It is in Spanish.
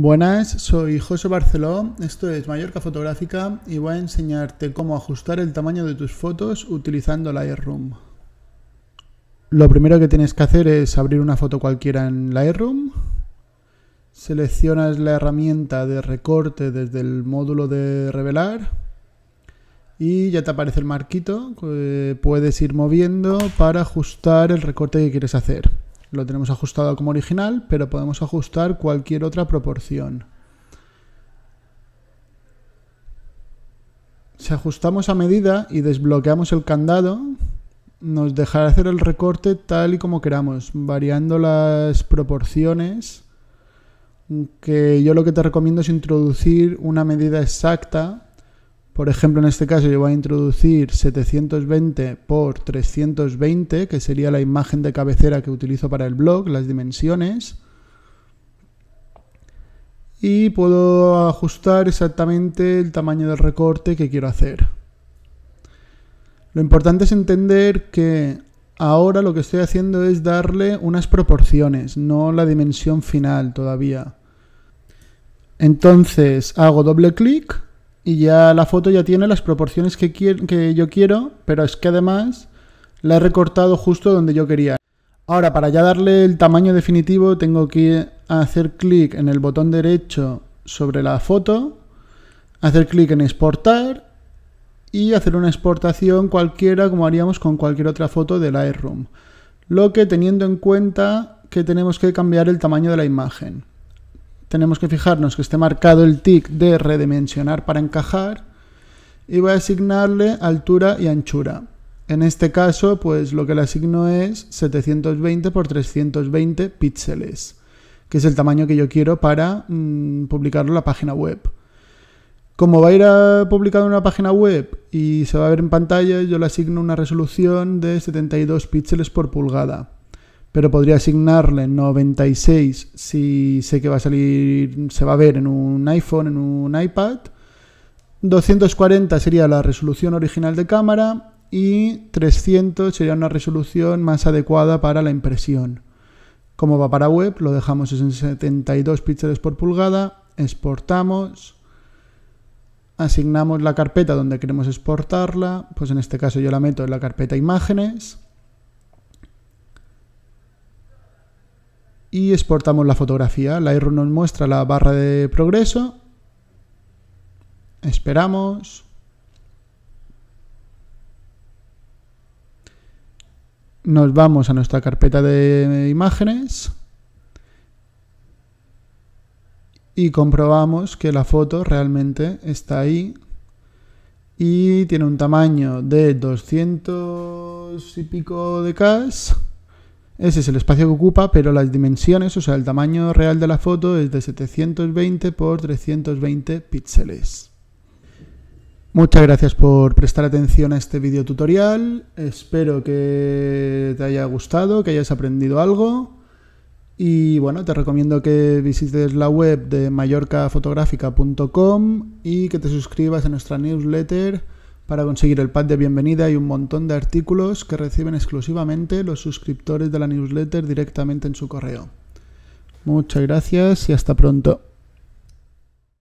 Buenas, soy José Barceló, esto es Mallorca Fotográfica y voy a enseñarte cómo ajustar el tamaño de tus fotos utilizando Lightroom. Lo primero que tienes que hacer es abrir una foto cualquiera en Lightroom, seleccionas la herramienta de recorte desde el módulo de revelar y ya te aparece el marquito puedes ir moviendo para ajustar el recorte que quieres hacer. Lo tenemos ajustado como original, pero podemos ajustar cualquier otra proporción. Si ajustamos a medida y desbloqueamos el candado, nos dejará hacer el recorte tal y como queramos, variando las proporciones. Que yo lo que te recomiendo es introducir una medida exacta por ejemplo, en este caso yo voy a introducir 720 por 320, que sería la imagen de cabecera que utilizo para el blog, las dimensiones. Y puedo ajustar exactamente el tamaño del recorte que quiero hacer. Lo importante es entender que ahora lo que estoy haciendo es darle unas proporciones, no la dimensión final todavía. Entonces hago doble clic y ya la foto ya tiene las proporciones que, que yo quiero, pero es que además la he recortado justo donde yo quería. Ahora, para ya darle el tamaño definitivo, tengo que hacer clic en el botón derecho sobre la foto, hacer clic en exportar y hacer una exportación cualquiera como haríamos con cualquier otra foto de Lightroom. Lo que teniendo en cuenta que tenemos que cambiar el tamaño de la imagen tenemos que fijarnos que esté marcado el tick de redimensionar para encajar y voy a asignarle altura y anchura. En este caso, pues lo que le asigno es 720 por 320 píxeles, que es el tamaño que yo quiero para mm, publicarlo en la página web. Como va a ir a publicado en una página web y se va a ver en pantalla, yo le asigno una resolución de 72 píxeles por pulgada pero podría asignarle 96 si sé que va a salir, se va a ver en un iPhone, en un iPad. 240 sería la resolución original de cámara y 300 sería una resolución más adecuada para la impresión. Como va para web, lo dejamos en 72 píxeles por pulgada, exportamos, asignamos la carpeta donde queremos exportarla, pues en este caso yo la meto en la carpeta imágenes y exportamos la fotografía. Lightroom nos muestra la barra de progreso. Esperamos. Nos vamos a nuestra carpeta de imágenes y comprobamos que la foto realmente está ahí y tiene un tamaño de 200 y pico de cas ese es el espacio que ocupa, pero las dimensiones, o sea, el tamaño real de la foto es de 720 por 320 píxeles. Muchas gracias por prestar atención a este video tutorial. Espero que te haya gustado, que hayas aprendido algo. Y bueno, te recomiendo que visites la web de mallorcafotográfica.com y que te suscribas a nuestra newsletter para conseguir el pad de bienvenida hay un montón de artículos que reciben exclusivamente los suscriptores de la newsletter directamente en su correo. Muchas gracias y hasta pronto.